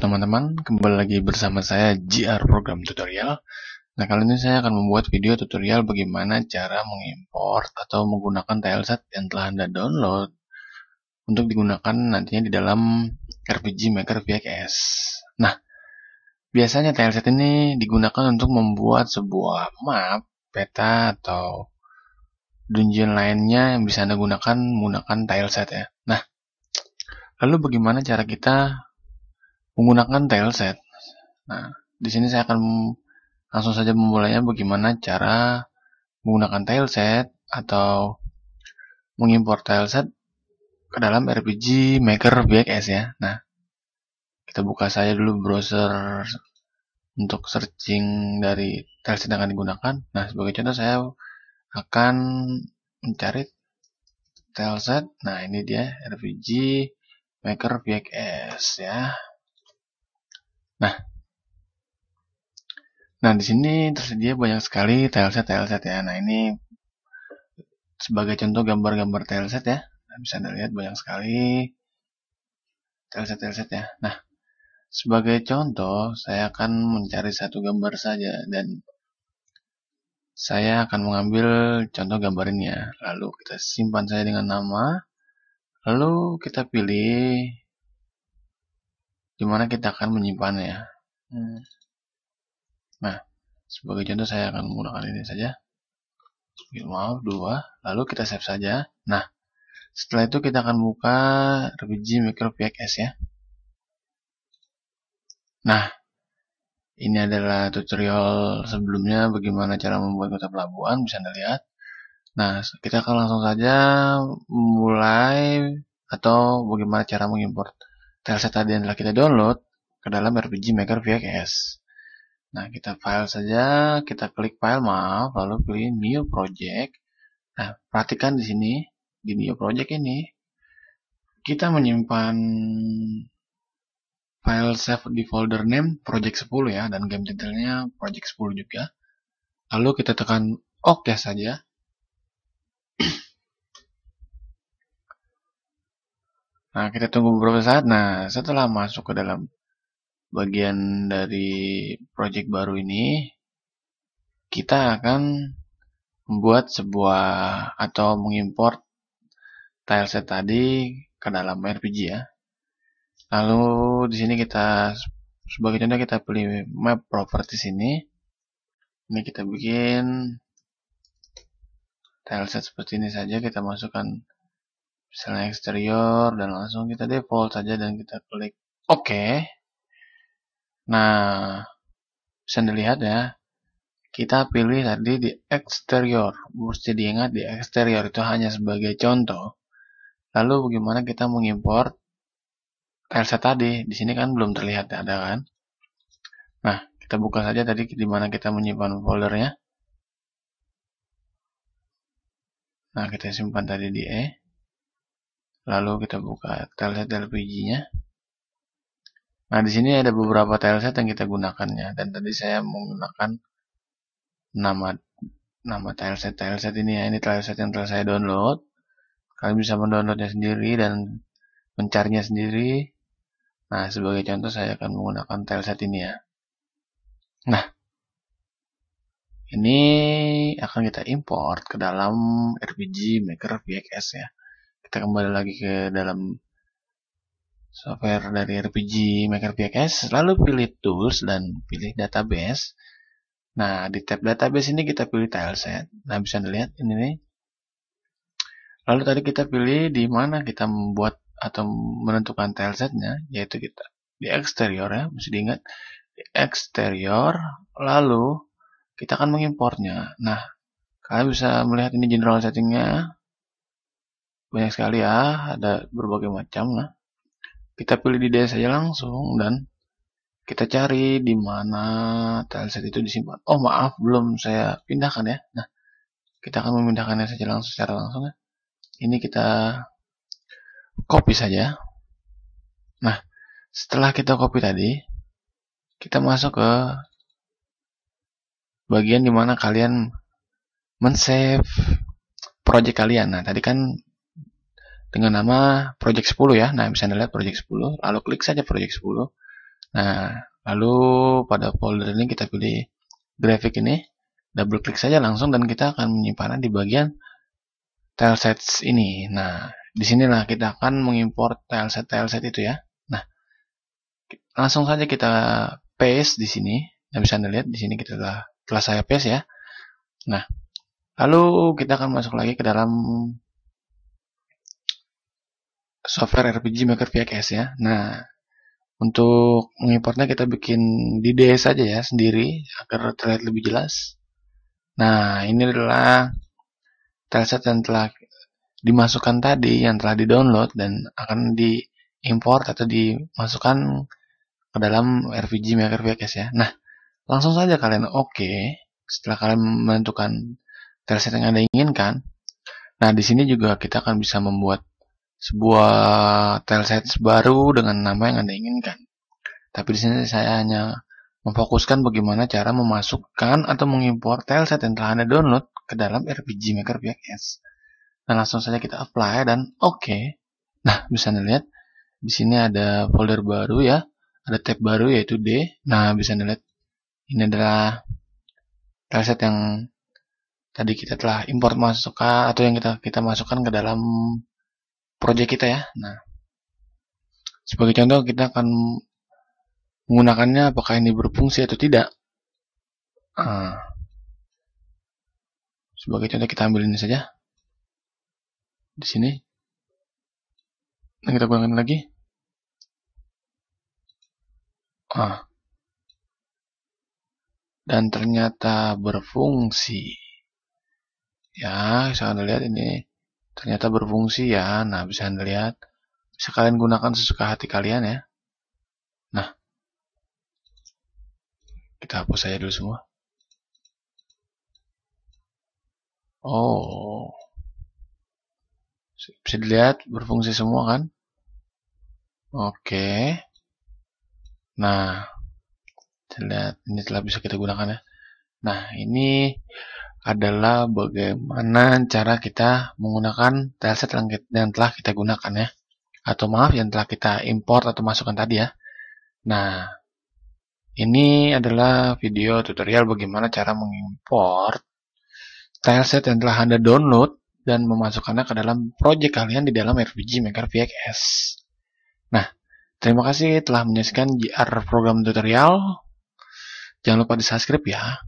teman-teman, kembali lagi bersama saya GR Program Tutorial. Nah, kali ini saya akan membuat video tutorial bagaimana cara mengimpor atau menggunakan tileset yang telah Anda download untuk digunakan nantinya di dalam RPG Maker VXS. Nah, biasanya tileset ini digunakan untuk membuat sebuah map, peta, atau dungeon lainnya yang bisa Anda gunakan menggunakan tileset ya. Nah, lalu bagaimana cara kita menggunakan tailset. Nah, di sini saya akan langsung saja memulainya bagaimana cara menggunakan tailset atau mengimpor tailset ke dalam RPG Maker VXs ya. Nah, kita buka saja dulu browser untuk searching dari tailset yang akan digunakan. Nah, sebagai contoh saya akan mencari tailset. Nah, ini dia RPG Maker VXs ya. Nah, nah di sini tersedia banyak sekali tileset tileset ya. Nah ini sebagai contoh gambar-gambar tileset ya. Nah, bisa anda lihat banyak sekali tileset-tileset ya. Nah, sebagai contoh, saya akan mencari satu gambar saja dan saya akan mengambil contoh gambar ini ya. Lalu kita simpan saja dengan nama. Lalu kita pilih di kita akan menyimpannya. Hmm. Nah, sebagai contoh saya akan menggunakan ini saja. maaf, dua. Lalu kita save saja. Nah, setelah itu kita akan buka RPG Micro PXS ya. Nah, ini adalah tutorial sebelumnya bagaimana cara membuat kota pelabuhan, bisa Anda lihat. Nah, kita akan langsung saja mulai atau bagaimana cara mengimport. File set tadi yang telah kita download ke dalam RPG Maker VXS. Nah, kita file saja, kita klik file maaf, lalu pilih new project. Nah, perhatikan di sini, di new project ini, kita menyimpan file save di folder name project 10 ya, dan game detailnya project 10 juga. Lalu kita tekan OK saja. Nah, kita tunggu beberapa saat. Nah, setelah masuk ke dalam bagian dari project baru ini, kita akan membuat sebuah atau mengimport tileset tadi ke dalam RPG ya. Lalu di sini kita sebagai contoh kita pilih map properties ini. Ini kita bikin tileset seperti ini saja, kita masukkan misalnya eksterior dan langsung kita default saja dan kita klik oke okay. nah bisa dilihat ya kita pilih tadi di eksterior mesti diingat di eksterior itu hanya sebagai contoh lalu bagaimana kita mengimpor mengimporelse tadi di sini kan belum terlihat ya ada kan nah kita buka saja tadi di mana kita menyimpan foldernya nah kita simpan tadi di E Lalu kita buka tileset LPG-nya. Nah, di sini ada beberapa tileset yang kita gunakannya. Dan tadi saya menggunakan nama nama tileset tileset ini ya. Ini tileset yang telah saya download. Kalian bisa mendownloadnya sendiri dan mencarinya sendiri. Nah, sebagai contoh saya akan menggunakan tileset ini ya. Nah, ini akan kita import ke dalam RPG Maker VXS ya kita kembali lagi ke dalam software dari RPG Maker PKS lalu pilih tools dan pilih database nah di tab database ini kita pilih tileset ya. nah bisa dilihat ini nih lalu tadi kita pilih di mana kita membuat atau menentukan tilesetnya yaitu kita di eksterior ya mesti diingat di eksterior lalu kita akan mengimpornya. nah kalian bisa melihat ini general settingnya banyak sekali ya ada berbagai macam nah kita pilih di desa saja langsung dan kita cari di mana tileset itu disimpan oh maaf belum saya pindahkan ya nah kita akan memindahkannya saja langsung secara langsung ya ini kita copy saja nah setelah kita copy tadi kita masuk ke bagian dimana kalian men-save project kalian. Nah, tadi kan dengan nama project 10 ya. Nah, bisa Anda lihat project 10, lalu klik saja project 10. Nah, lalu pada folder ini kita pilih graphic ini, double klik saja langsung dan kita akan menyimpannya di bagian tile sets ini. Nah, di sinilah kita akan mengimpor tile set tile set itu ya. Nah, langsung saja kita paste di sini. Nah, bisa Anda lihat di sini kita telah, telah saya paste ya. Nah, lalu kita akan masuk lagi ke dalam software RPG Maker VX ya. Nah, untuk mengimportnya kita bikin di DS saja ya sendiri agar terlihat lebih jelas. Nah, ini adalah tileset yang telah dimasukkan tadi yang telah di-download dan akan diimport atau dimasukkan ke dalam RPG Maker VX ya. Nah, langsung saja kalian oke okay. setelah kalian menentukan tileset yang Anda inginkan. Nah, di sini juga kita akan bisa membuat sebuah tailset baru dengan nama yang Anda inginkan. Tapi di sini saya hanya memfokuskan bagaimana cara memasukkan atau mengimpor tailset yang telah Anda download ke dalam RPG Maker PX. Nah langsung saja kita apply dan oke. Okay. Nah, bisa Anda lihat di sini ada folder baru ya, ada tab baru yaitu D. Nah, bisa Anda lihat ini adalah tailset yang tadi kita telah import masukkan atau yang kita kita masukkan ke dalam project kita ya. Nah, sebagai contoh kita akan menggunakannya apakah ini berfungsi atau tidak. Nah, sebagai contoh kita ambil ini saja. Di sini. Nah, kita gunakan lagi. Ah. Dan ternyata berfungsi. Ya, saya lihat ini ternyata berfungsi ya. Nah, bisa Anda lihat. Bisa kalian gunakan sesuka hati kalian ya. Nah, kita hapus saja dulu semua. Oh, bisa dilihat berfungsi semua kan? Oke. Nah, Kita lihat ini telah bisa kita gunakan ya. Nah, ini adalah bagaimana cara kita menggunakan dataset yang telah kita gunakan ya. Atau maaf, yang telah kita import atau masukkan tadi ya. Nah, ini adalah video tutorial bagaimana cara mengimport tileset yang telah Anda download dan memasukkannya ke dalam project kalian di dalam RPG Maker VXS. Nah, terima kasih telah menyaksikan JR program tutorial. Jangan lupa di subscribe ya.